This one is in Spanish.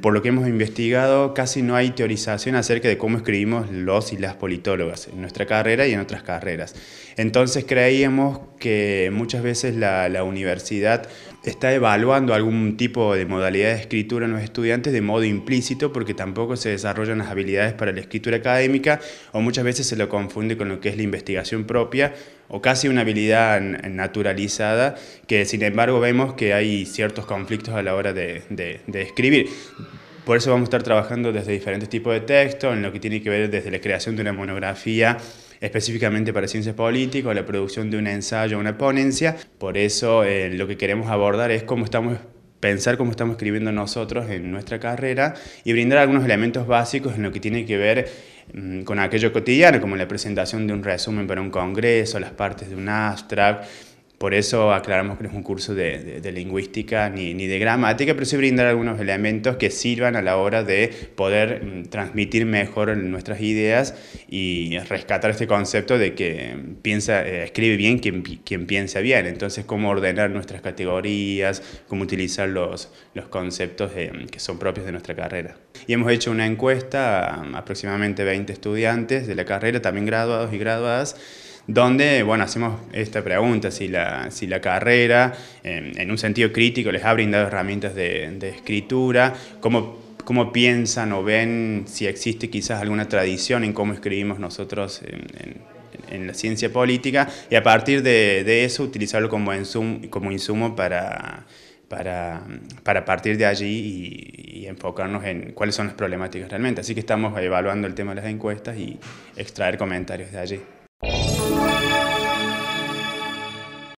Por lo que hemos investigado, casi no hay teorización acerca de cómo escribimos los y las politólogas en nuestra carrera y en otras carreras. Entonces creíamos que muchas veces la, universidad está evaluando algún tipo de modalidad de escritura en los estudiantes de modo implícito porque tampoco se desarrollan las habilidades para la escritura académica o muchas veces se lo confunde con lo que es la investigación propia o casi una habilidad naturalizada, que sin embargo vemos que hay ciertos conflictos a la hora de, escribir. Por eso vamos a estar trabajando desde diferentes tipos de textos, en lo que tiene que ver desde la creación de una monografía específicamente para ciencias políticas, la producción de un ensayo, una ponencia. Por eso eh, lo que queremos abordar es cómo estamos pensar cómo estamos escribiendo nosotros en nuestra carrera y brindar algunos elementos básicos en lo que tiene que ver Mm, con aquello cotidiano, como la presentación de un resumen para un congreso, las partes de un abstract, por eso aclaramos que no es un curso de, lingüística ni, ni, de gramática, pero sí brindar algunos elementos que sirvan a la hora de poder mm, transmitir mejor nuestras ideas y rescatar este concepto de que mm, piensa, eh, escribe bien quien, quien, piensa bien. Entonces, cómo ordenar nuestras categorías, cómo utilizar los, los conceptos eh, que son propios de nuestra carrera. Y hemos hecho una encuesta a mm, aproximadamente 20 estudiantes de la carrera, también graduados y graduadas donde bueno, hacemos esta pregunta, si la, si la carrera em, en un sentido crítico les ha brindado herramientas de, escritura, cómo piensan o ven si existe quizás alguna tradición en cómo escribimos nosotros en, la ciencia política y a partir de, eso utilizarlo como, insumo, como insumo para, para, partir de allí y, enfocarnos en cuáles son las problemáticas realmente. Así que estamos evaluando el tema de las encuestas y extraer comentarios de allí. Bye.